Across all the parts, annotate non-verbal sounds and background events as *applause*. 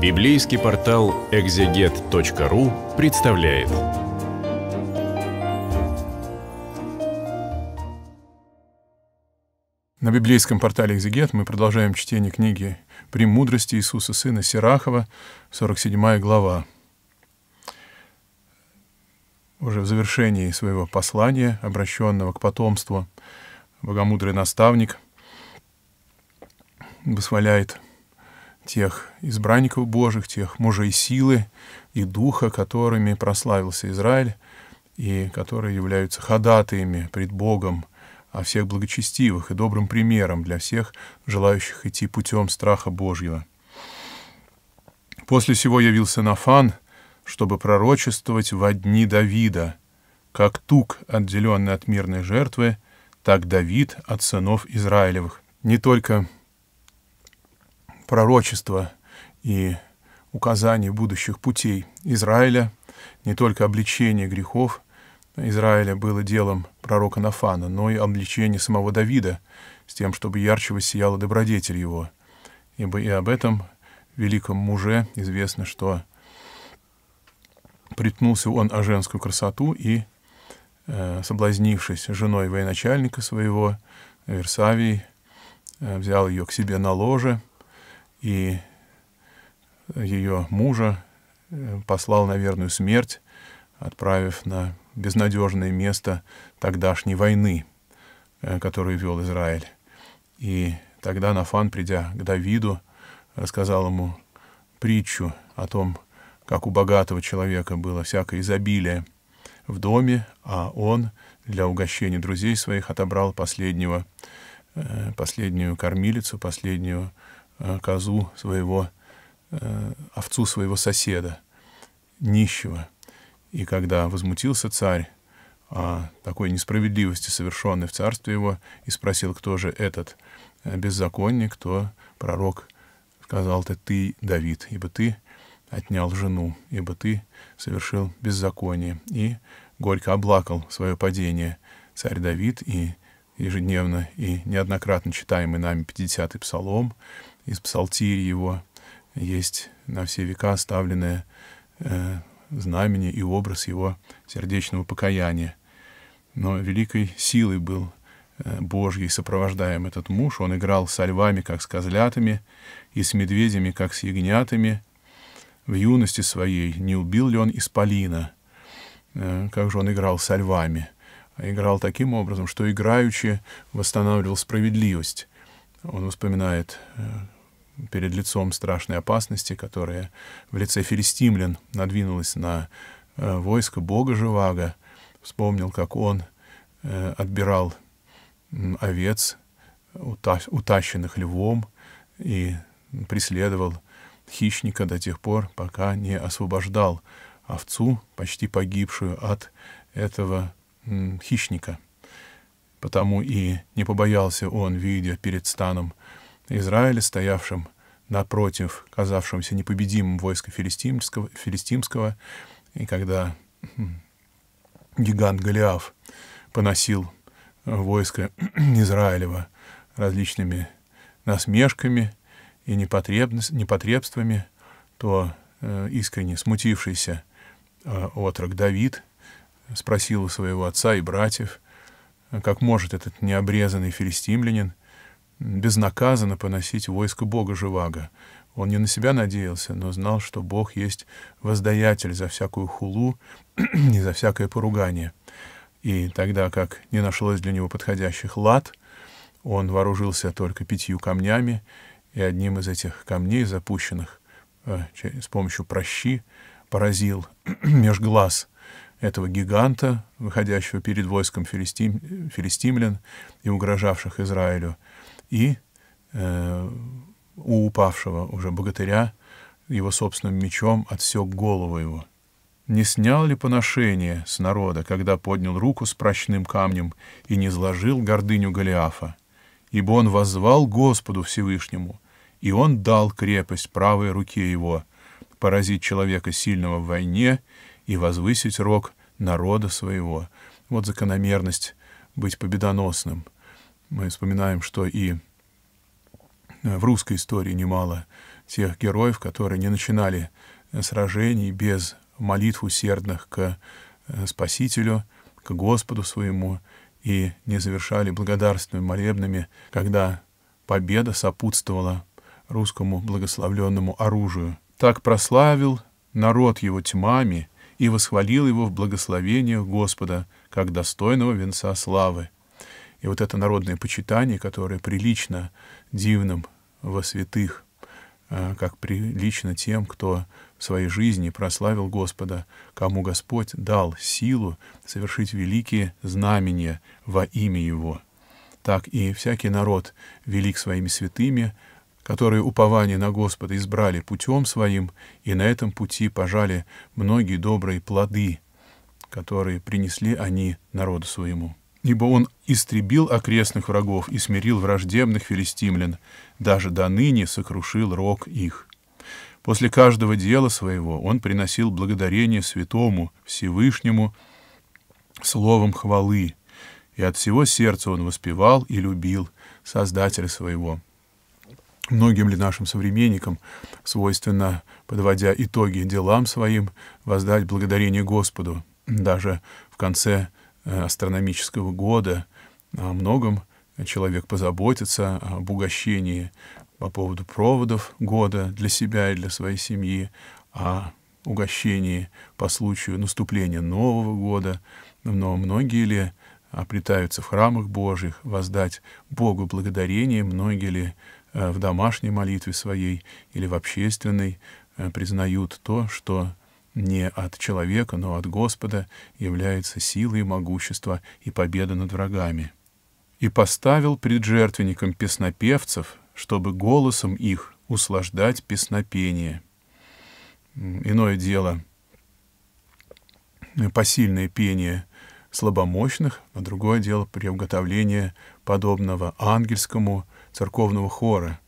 Библейский портал экзегет.ру представляет. На библейском портале «Экзегет» мы продолжаем чтение книги «Премудрости Иисуса Сына Сирахова», 47 глава. Уже в завершении своего послания, обращенного к потомству, богомудрый наставник восхваляет тех избранников Божьих, тех мужей силы и духа, которыми прославился Израиль, и которые являются ходатаями пред Богом о всех благочестивых и добрым примером для всех, желающих идти путем страха Божьего. После сего явился Нафан, чтобы пророчествовать во дни Давида, как тук, отделенный от мирной жертвы, так Давид от сынов Израилевых. Не только пророчества и указаний будущих путей Израиля, не только обличение грехов Израиля было делом пророка Нафана, но и обличение самого Давида, с тем, чтобы ярче воссияла добродетель его. Ибо и об этом великом муже известно, что притнулся он о женскую красоту и, э, соблазнившись женой военачальника своего, Версавий, э, взял ее к себе на ложе — и ее мужа э, послал на верную смерть, отправив на безнадежное место тогдашней войны, э, которую вел Израиль. И тогда Нафан, придя к Давиду, рассказал ему притчу о том, как у богатого человека было всякое изобилие в доме, а он для угощения друзей своих отобрал последнего, э, последнюю кормилицу, последнюю Э, козу своего, э, овцу своего соседа, нищего. И когда возмутился царь о такой несправедливости, совершенной в царстве его, и спросил, кто же этот э, беззаконник, то пророк сказал, это ты, Давид, ибо ты отнял жену, ибо ты совершил беззаконие. И горько облакал свое падение царь Давид, и ежедневно и неоднократно читаемый нами 50-й псалом, из псалтири его есть на все века оставленное э, знамение и образ его сердечного покаяния. Но великой силой был э, Божьей сопровождаем этот муж. Он играл со львами, как с козлятами, и с медведями, как с ягнятами. В юности своей не убил ли он исполина? Э, как же он играл со львами? играл таким образом, что играючи восстанавливал справедливость. Он вспоминает э, перед лицом страшной опасности, которая в лице филистимлян надвинулась на э, войско бога Живаго. Вспомнил, как он э, отбирал овец, утащенных львом, и преследовал хищника до тех пор, пока не освобождал овцу, почти погибшую, от этого хищника — Потому и не побоялся он, видя перед станом Израиля, стоявшим напротив казавшимся непобедимым войска филистимского, филистимского и когда хм, гигант Голиаф поносил войско *clears throat* Израилева различными насмешками и непотребствами, то э, искренне смутившийся э, отрок Давид спросил у своего отца и братьев, как может этот необрезанный филистимлянин безнаказанно поносить войско Бога Живаго. Он не на себя надеялся, но знал, что Бог есть воздаятель за всякую хулу *clears throat* и за всякое поругание. И тогда как не нашлось для него подходящих лад, он вооружился только пятью камнями, и одним из этих камней, запущенных э, с помощью прощи, поразил меж глаз — этого гиганта, выходящего перед войском филистим, филистимлян и угрожавших Израилю, и э, у упавшего уже богатыря его собственным мечом отсек голову его. Не снял ли поношение с народа, когда поднял руку с прочным камнем и не сложил гордыню Голиафа? Ибо он возвал Господу Всевышнему, и он дал крепость правой руке его, поразить человека сильного в войне — и возвысить рог народа своего. Вот закономерность быть победоносным. Мы вспоминаем, что и э, в русской истории немало тех героев, которые не начинали э, сражений без молитв усердных к э, Спасителю, к Господу своему, и не завершали благодарственными молебными, когда победа сопутствовала русскому благословленному оружию. Так прославил народ его тьмами и восхвалил его в благословениях Господа, как достойного венца славы. И вот это народное почитание, которое прилично дивным во святых, э, как прилично тем, кто в своей жизни прославил Господа, кому Господь дал силу совершить великие знамения во имя Его. Так и всякий народ велик своими святыми, которые упование на Господа избрали путем своим и на этом пути пожали многие добрые плоды, которые принесли они народу своему. Ибо он истребил окрестных врагов и смирил враждебных филистимлян, даже до ныне сокрушил рог их. После каждого дела своего он приносил благодарение святому Всевышнему словом хвалы, и от всего сердца он воспевал и любил Создателя своего. Многим ли нашим современникам свойственно, подводя итоги делам своим, воздать благодарение Господу? Даже в конце э, астрономического года о многом человек позаботится об угощении по поводу проводов года для себя и для своей семьи, о угощении по случаю наступления Нового года. Но многие ли обретаются в храмах Божьих, воздать Богу благодарение, многие ли Э, в домашней молитве своей или в общественной э, признают то, что не от человека, но от Господа является сила и могущество и победа над врагами. И поставил пред жертвенником песнопевцев, чтобы голосом их услаждать песнопение. Иное дело — посильное пение слабомощных, а другое дело — приуготовление подобного ангельскому церковного хора,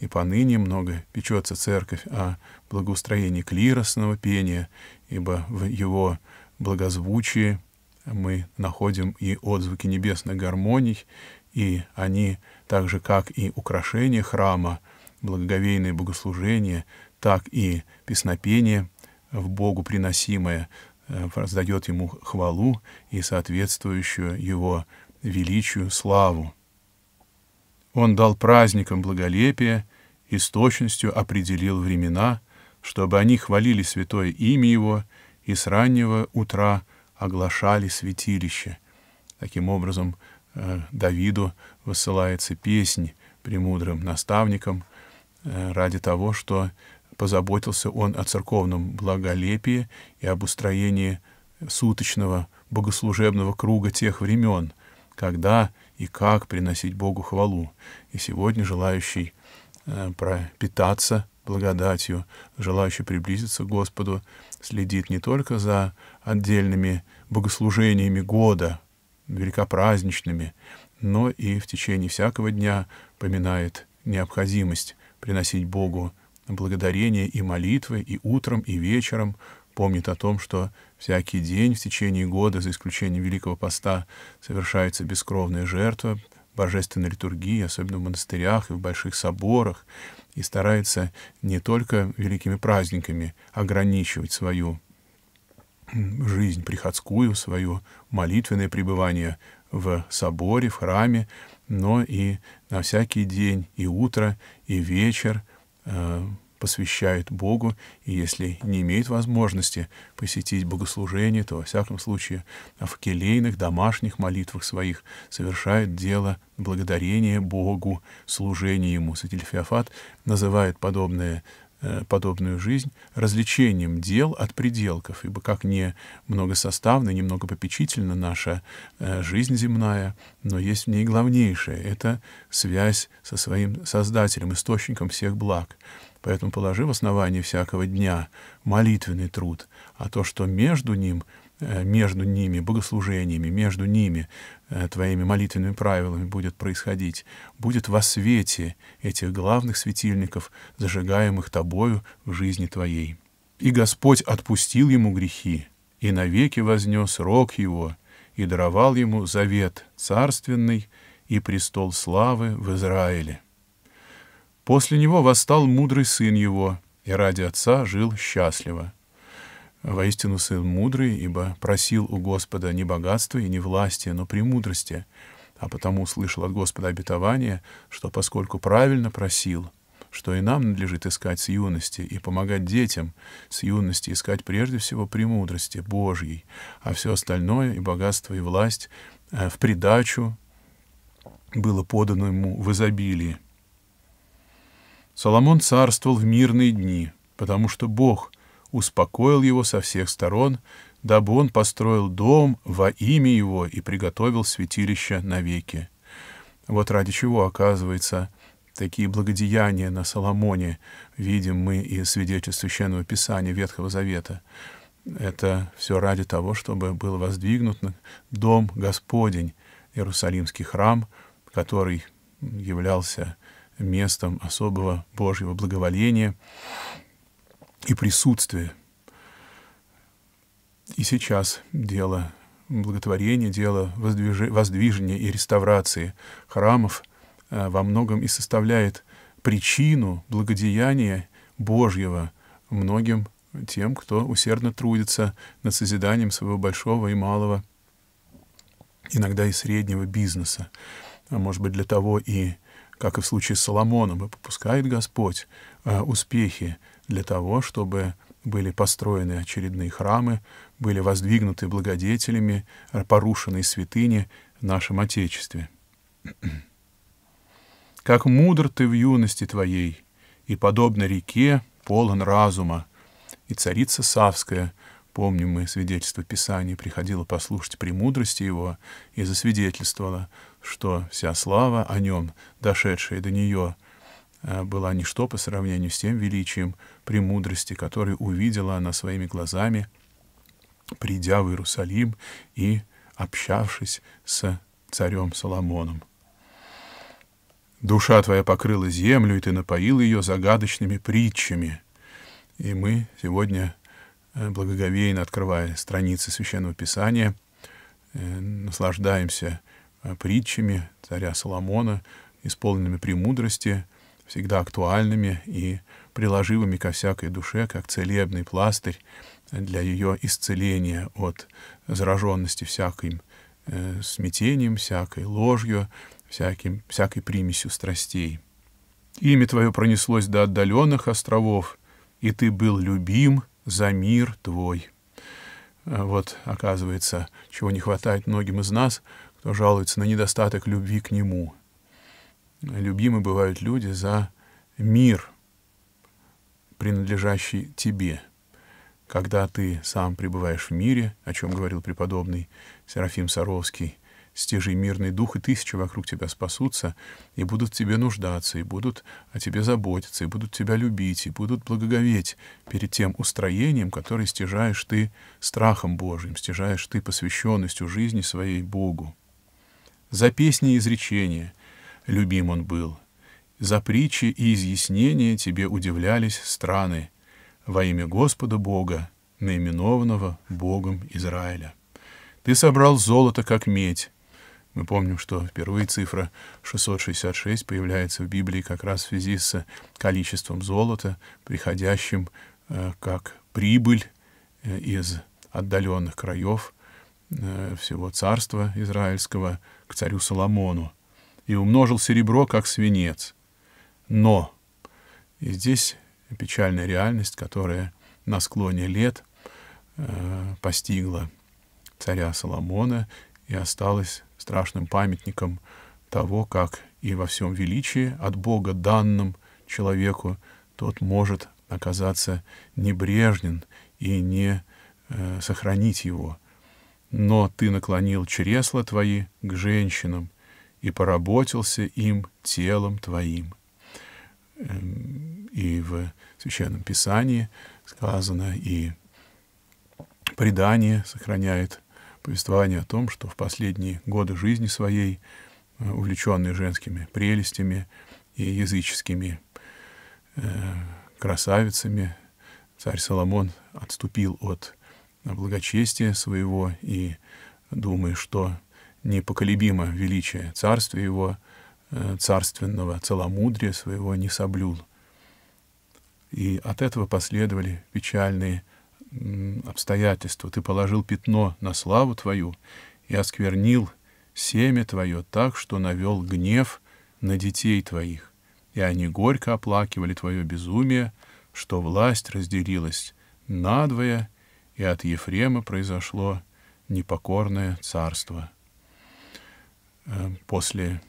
и поныне много печется церковь о благоустроении клиросного пения, ибо в его благозвучии мы находим и отзвуки небесных гармоний, и они, так же как и украшение храма, благоговейное богослужение, так и песнопение в Богу приносимое, раздает э, ему хвалу и соответствующую его величию славу. Он дал праздникам благолепие и с точностью определил времена, чтобы они хвалили святое имя Его и с раннего утра оглашали святилище. Таким образом, э, Давиду высылается песнь премудрым наставникам э, ради того, что позаботился он о церковном благолепии и об устроении суточного богослужебного круга тех времен, когда и как приносить Богу хвалу. И сегодня желающий э, пропитаться благодатью, желающий приблизиться к Господу, следит не только за отдельными богослужениями года, великопраздничными, но и в течение всякого дня поминает необходимость приносить Богу благодарение и молитвы и утром, и вечером, помнит о том, что Всякий день в течение года, за исключением Великого Поста, совершается бескровная жертва, божественной литургии, особенно в монастырях и в больших соборах, и старается не только великими праздниками ограничивать свою жизнь приходскую, свое молитвенное пребывание в соборе, в храме, но и на всякий день, и утро, и вечер э, посвящает Богу, и если не имеет возможности посетить богослужение, то, во всяком случае, в келейных, домашних молитвах своих совершает дело благодарения Богу, служения Ему. Святитель Феофат называет подобное э, подобную жизнь развлечением дел от пределков, ибо как не многосоставна, не многопопечительна наша э, жизнь земная, но есть в ней главнейшее — это связь со своим Создателем, источником всех благ — Поэтому положи в основании всякого дня молитвенный труд, а то, что между ним, э, между ними, богослужениями, между ними, э, твоими молитвенными правилами будет происходить, будет во свете этих главных светильников, зажигаемых тобою в жизни твоей. И Господь отпустил ему грехи, и навеки вознес рог его, и даровал ему завет царственный и престол славы в Израиле. После него восстал мудрый сын его, и ради отца жил счастливо. Воистину сын мудрый, ибо просил у Господа не богатства и не власти, но премудрости, а потому услышал от Господа обетование, что поскольку правильно просил, что и нам надлежит искать с юности и помогать детям с юности искать прежде всего премудрости Божьей, а все остальное и богатство и власть э, в придачу было подано ему в изобилии. Соломон царствовал в мирные дни, потому что Бог успокоил его со всех сторон, дабы он построил дом во имя его и приготовил святилище навеки. Вот ради чего, оказывается, такие благодеяния на Соломоне видим мы и свидетельств Священного Писания Ветхого Завета. Это все ради того, чтобы был воздвигнут дом Господень, Иерусалимский храм, который являлся местом особого Божьего благоволения и присутствия. И сейчас дело благотворения, дело воздвижения и реставрации храмов э, во многом и составляет причину благодеяния Божьего многим тем, кто усердно трудится над созиданием своего большого и малого, иногда и среднего бизнеса. А может быть, для того и как и в случае с Соломоном, и попускает Господь э, успехи для того, чтобы были построены очередные храмы, были воздвигнуты благодетелями, э, порушенные святыни в нашем Отечестве. *clears throat* «Как мудр ты в юности твоей, и, подобно реке, полон разума, и царица Савская — Помним мы свидетельство Писания, приходила послушать премудрости его и засвидетельствовала, что вся слава о нем, дошедшая до нее, э, была ничто по сравнению с тем величием премудрости, которое увидела она своими глазами, придя в Иерусалим и общавшись с царем Соломоном. Душа твоя покрыла землю, и ты напоил ее загадочными притчами. И мы сегодня Э, благоговейно открывая страницы Священного Писания, э, наслаждаемся э, притчами царя Соломона, исполненными премудрости, всегда актуальными и приложивыми ко всякой душе, как целебный пластырь для ее исцеления от зараженности всяким смятением, всякой ложью, всяким, всякой примесью страстей. Имя Твое пронеслось до отдаленных островов, и Ты был любим — за мир твой. Э, вот, оказывается, чего не хватает многим из нас, кто жалуется на недостаток любви к Нему. Любимы бывают люди за мир, принадлежащий тебе. Когда ты сам пребываешь в мире, о чем говорил преподобный Серафим Саровский, стяжи мирный дух, и тысячи вокруг тебя спасутся, и будут тебе нуждаться, и будут о тебе заботиться, и будут тебя любить, и будут благоговеть перед тем устроением, которое стяжаешь ты страхом Божьим, стяжаешь ты посвященностью жизни своей Богу. За песни и изречения любим он был, за притчи и изъяснения тебе удивлялись страны во имя Господа Бога, наименованного Богом Израиля. Ты собрал золото, как медь, мы помним, что впервые цифра 666 появляется в Библии как раз в связи с количеством золота, приходящим э, как прибыль э, из отдаленных краев э, всего царства израильского к царю Соломону. И умножил серебро, как свинец. Но, и здесь печальная реальность, которая на склоне лет постигла царя Соломона и осталось страшным памятником того, как и во всем величии от Бога данным человеку тот может оказаться небрежен и не э, сохранить его. Но ты наклонил чресла твои к женщинам и поработился им телом твоим. Эм, и в Священном Писании сказано, и предание сохраняет повествование о том, что в последние годы жизни своей, э, увлеченный женскими прелестями и языческими э, красавицами, царь Соломон отступил от благочестия своего и, думая, что непоколебимо величие царства его, э, царственного целомудрия своего не соблюл. И от этого последовали печальные обстоятельства. Ты положил пятно на славу твою и осквернил семя твое так, что навел гнев на детей твоих. И они горько оплакивали твое безумие, что власть разделилась надвое, и от Ефрема произошло непокорное царство. Э, после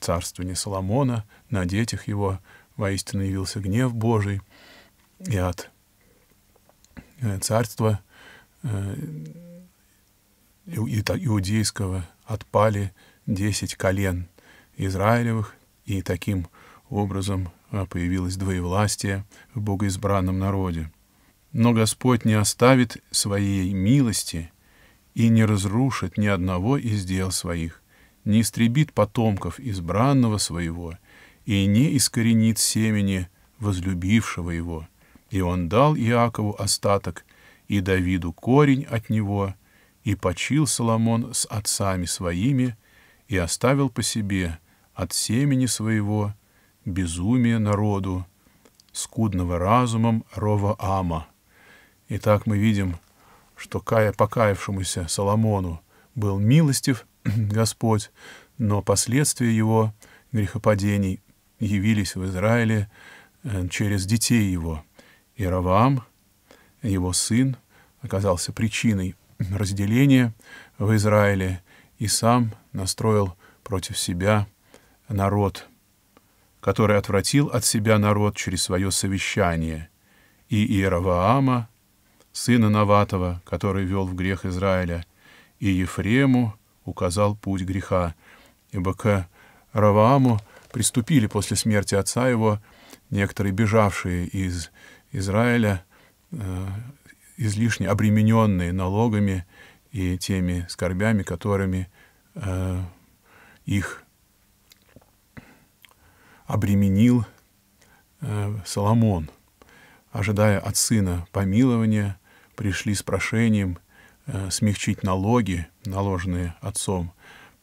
царствования Соломона на детях его воистину явился гнев Божий, и от Э, царства э, иудейского отпали десять колен Израилевых, и таким образом э, появилось двоевластие в богоизбранном народе. Но Господь не оставит своей милости и не разрушит ни одного из дел своих, не истребит потомков избранного своего и не искоренит семени возлюбившего его — и он дал Иакову остаток, и Давиду корень от него, и почил Соломон с отцами своими, и оставил по себе от семени своего безумие народу, скудного разумом Рова Ама. Итак, мы видим, что кая покаявшемуся Соломону был милостив *clears throat* Господь, но последствия его грехопадений явились в Израиле э, через детей его — и его сын, оказался причиной разделения в Израиле и сам настроил против себя народ, который отвратил от себя народ через свое совещание, и Иераваама, сына Наватова, который вел в грех Израиля, и Ефрему указал путь греха, ибо к Равааму приступили после смерти отца его некоторые бежавшие из Израиля, э, излишне обремененные налогами и теми скорбями, которыми э, их обременил э, Соломон. Ожидая от сына помилования, пришли с прошением смягчить налоги, наложенные отцом.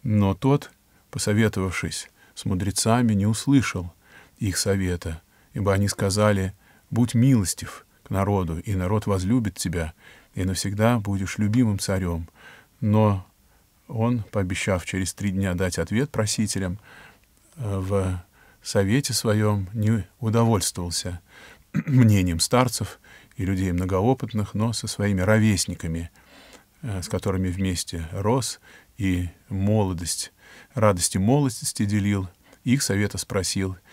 Но тот, посоветовавшись с мудрецами, не услышал их совета, ибо они сказали, Будь милостив к народу, и народ возлюбит тебя, и навсегда будешь любимым царем. Но он, пообещав через три дня дать ответ просителям, э, в совете своем не удовольствовался *clears throat* мнением старцев и людей многоопытных, но со своими ровесниками, э, с которыми вместе рос и молодость, радости молодости делил, их совета спросил —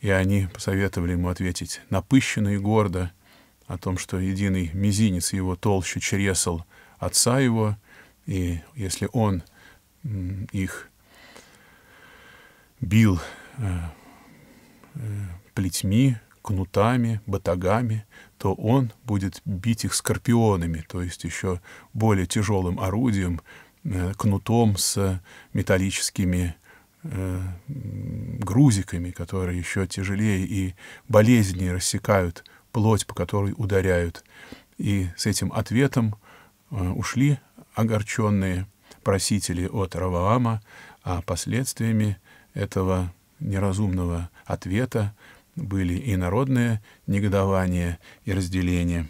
и они посоветовали ему ответить напыщенно и гордо о том, что единый мизинец его толще чресл отца его, и если он их бил э, э, плетьми, кнутами, батагами, то он будет бить их скорпионами, то есть еще более тяжелым орудием, э, кнутом с металлическими Э, грузиками, которые еще тяжелее и болезненнее рассекают плоть, по которой ударяют. И с этим ответом э, ушли огорченные просители от Раваама, а последствиями этого неразумного ответа были и народное негодование, и разделение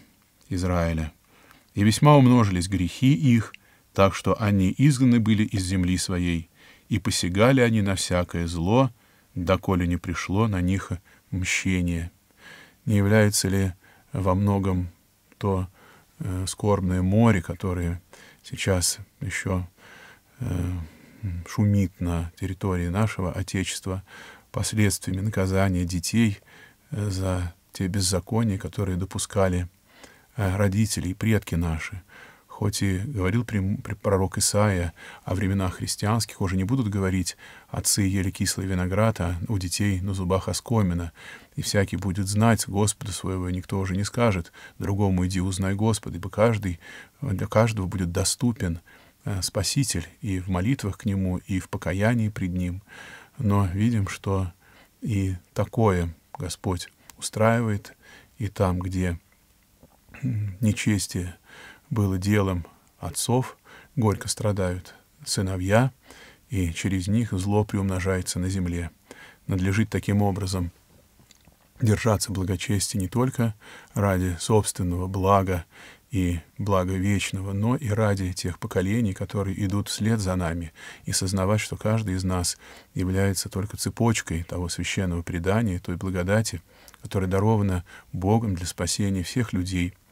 Израиля. И весьма умножились грехи их, так что они изгнаны были из земли своей, и посягали они на всякое зло, доколе не пришло на них мщение. Не является ли во многом то э, скорбное море, которое сейчас еще э, шумит на территории нашего Отечества последствиями наказания детей э, за те беззакония, которые допускали э, родители и предки наши — Хоть и говорил при, при пророк Исаия о временах христианских, уже не будут говорить «отцы ели кислый виноград, а у детей на зубах оскомина». И всякий будет знать Господа своего, никто уже не скажет «другому иди узнай Господа», ибо каждый, для каждого будет доступен э, Спаситель и в молитвах к Нему, и в покаянии пред Ним. Но видим, что и такое Господь устраивает, и там, где нечестие было делом отцов, горько страдают сыновья, и через них зло приумножается на земле. Надлежит таким образом держаться благочестия не только ради собственного блага и блага вечного, но и ради тех поколений, которые идут вслед за нами, и сознавать, что каждый из нас является только цепочкой того священного предания, той благодати, которая дарована Богом для спасения всех людей —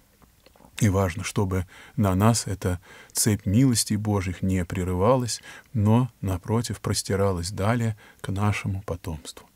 и важно, чтобы на нас эта цепь милостей Божьих не прерывалась, но, напротив, простиралась далее к нашему потомству.